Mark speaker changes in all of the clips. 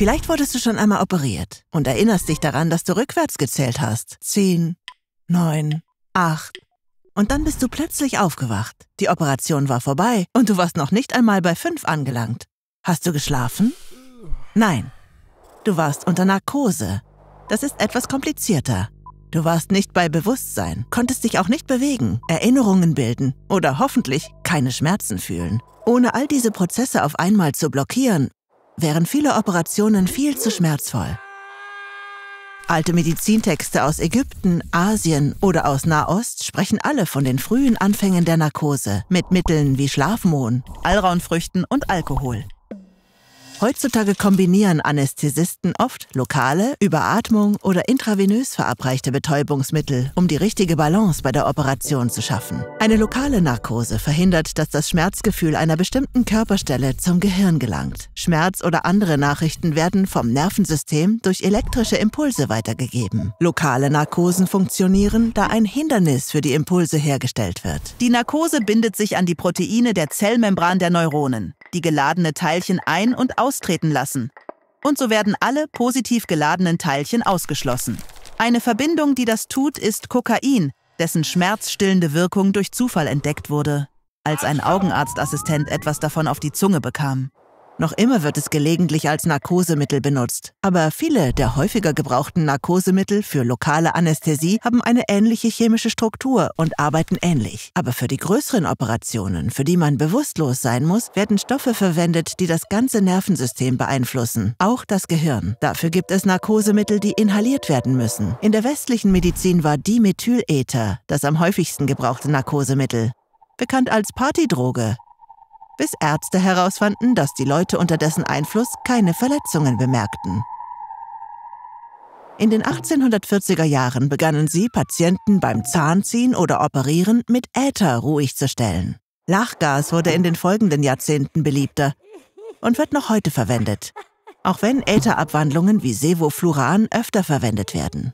Speaker 1: Vielleicht wurdest du schon einmal operiert und erinnerst dich daran, dass du rückwärts gezählt hast. Zehn, neun, acht. Und dann bist du plötzlich aufgewacht. Die Operation war vorbei und du warst noch nicht einmal bei fünf angelangt. Hast du geschlafen? Nein. Du warst unter Narkose. Das ist etwas komplizierter. Du warst nicht bei Bewusstsein, konntest dich auch nicht bewegen, Erinnerungen bilden oder hoffentlich keine Schmerzen fühlen. Ohne all diese Prozesse auf einmal zu blockieren, wären viele Operationen viel zu schmerzvoll. Alte Medizintexte aus Ägypten, Asien oder aus Nahost sprechen alle von den frühen Anfängen der Narkose mit Mitteln wie Schlafmohn, Alraunfrüchten und Alkohol. Heutzutage kombinieren Anästhesisten oft lokale, über Atmung oder intravenös verabreichte Betäubungsmittel, um die richtige Balance bei der Operation zu schaffen. Eine lokale Narkose verhindert, dass das Schmerzgefühl einer bestimmten Körperstelle zum Gehirn gelangt. Schmerz oder andere Nachrichten werden vom Nervensystem durch elektrische Impulse weitergegeben. Lokale Narkosen funktionieren, da ein Hindernis für die Impulse hergestellt wird. Die Narkose bindet sich an die Proteine der Zellmembran der Neuronen die geladene Teilchen ein- und austreten lassen. Und so werden alle positiv geladenen Teilchen ausgeschlossen. Eine Verbindung, die das tut, ist Kokain, dessen schmerzstillende Wirkung durch Zufall entdeckt wurde, als ein Augenarztassistent etwas davon auf die Zunge bekam. Noch immer wird es gelegentlich als Narkosemittel benutzt. Aber viele der häufiger gebrauchten Narkosemittel für lokale Anästhesie haben eine ähnliche chemische Struktur und arbeiten ähnlich. Aber für die größeren Operationen, für die man bewusstlos sein muss, werden Stoffe verwendet, die das ganze Nervensystem beeinflussen, auch das Gehirn. Dafür gibt es Narkosemittel, die inhaliert werden müssen. In der westlichen Medizin war Dimethylether das am häufigsten gebrauchte Narkosemittel. Bekannt als Partydroge, bis Ärzte herausfanden, dass die Leute unter dessen Einfluss keine Verletzungen bemerkten. In den 1840er Jahren begannen sie, Patienten beim Zahnziehen oder Operieren mit Äther ruhig zu stellen. Lachgas wurde in den folgenden Jahrzehnten beliebter und wird noch heute verwendet, auch wenn Ätherabwandlungen wie Sevofluran öfter verwendet werden.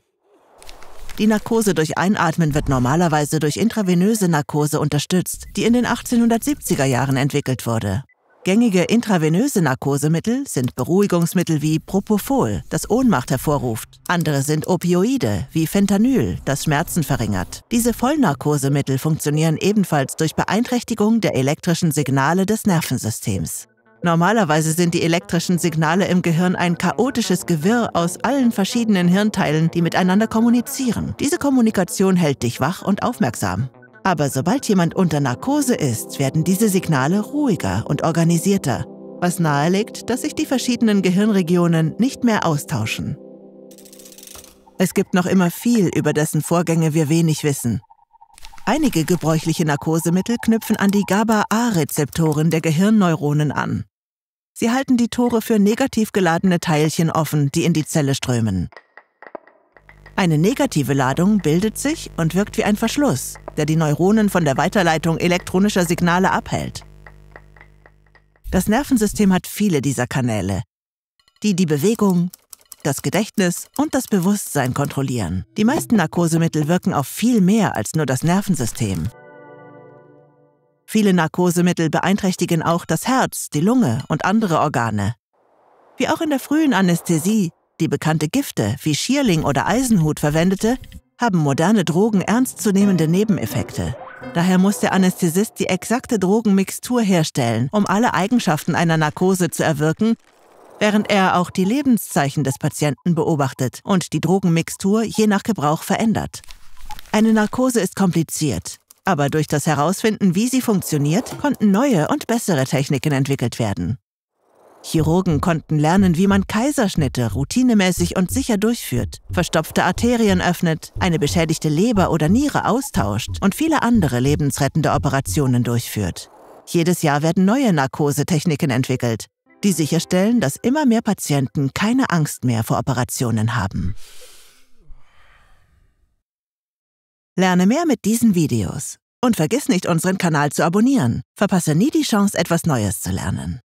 Speaker 1: Die Narkose durch Einatmen wird normalerweise durch intravenöse Narkose unterstützt, die in den 1870er Jahren entwickelt wurde. Gängige intravenöse Narkosemittel sind Beruhigungsmittel wie Propofol, das Ohnmacht hervorruft. Andere sind Opioide wie Fentanyl, das Schmerzen verringert. Diese Vollnarkosemittel funktionieren ebenfalls durch Beeinträchtigung der elektrischen Signale des Nervensystems. Normalerweise sind die elektrischen Signale im Gehirn ein chaotisches Gewirr aus allen verschiedenen Hirnteilen, die miteinander kommunizieren. Diese Kommunikation hält dich wach und aufmerksam. Aber sobald jemand unter Narkose ist, werden diese Signale ruhiger und organisierter, was nahelegt, dass sich die verschiedenen Gehirnregionen nicht mehr austauschen. Es gibt noch immer viel, über dessen Vorgänge wir wenig wissen. Einige gebräuchliche Narkosemittel knüpfen an die GABA-A-Rezeptoren der Gehirnneuronen an. Sie halten die Tore für negativ geladene Teilchen offen, die in die Zelle strömen. Eine negative Ladung bildet sich und wirkt wie ein Verschluss, der die Neuronen von der Weiterleitung elektronischer Signale abhält. Das Nervensystem hat viele dieser Kanäle, die die Bewegung, das Gedächtnis und das Bewusstsein kontrollieren. Die meisten Narkosemittel wirken auf viel mehr als nur das Nervensystem. Viele Narkosemittel beeinträchtigen auch das Herz, die Lunge und andere Organe. Wie auch in der frühen Anästhesie, die bekannte Gifte wie Schierling oder Eisenhut verwendete, haben moderne Drogen ernstzunehmende Nebeneffekte. Daher muss der Anästhesist die exakte Drogenmixtur herstellen, um alle Eigenschaften einer Narkose zu erwirken, während er auch die Lebenszeichen des Patienten beobachtet und die Drogenmixtur je nach Gebrauch verändert. Eine Narkose ist kompliziert, aber durch das Herausfinden, wie sie funktioniert, konnten neue und bessere Techniken entwickelt werden. Chirurgen konnten lernen, wie man Kaiserschnitte routinemäßig und sicher durchführt, verstopfte Arterien öffnet, eine beschädigte Leber oder Niere austauscht und viele andere lebensrettende Operationen durchführt. Jedes Jahr werden neue Narkosetechniken entwickelt, die sicherstellen, dass immer mehr Patienten keine Angst mehr vor Operationen haben. Lerne mehr mit diesen Videos. Und vergiss nicht, unseren Kanal zu abonnieren. Verpasse nie die Chance, etwas Neues zu lernen.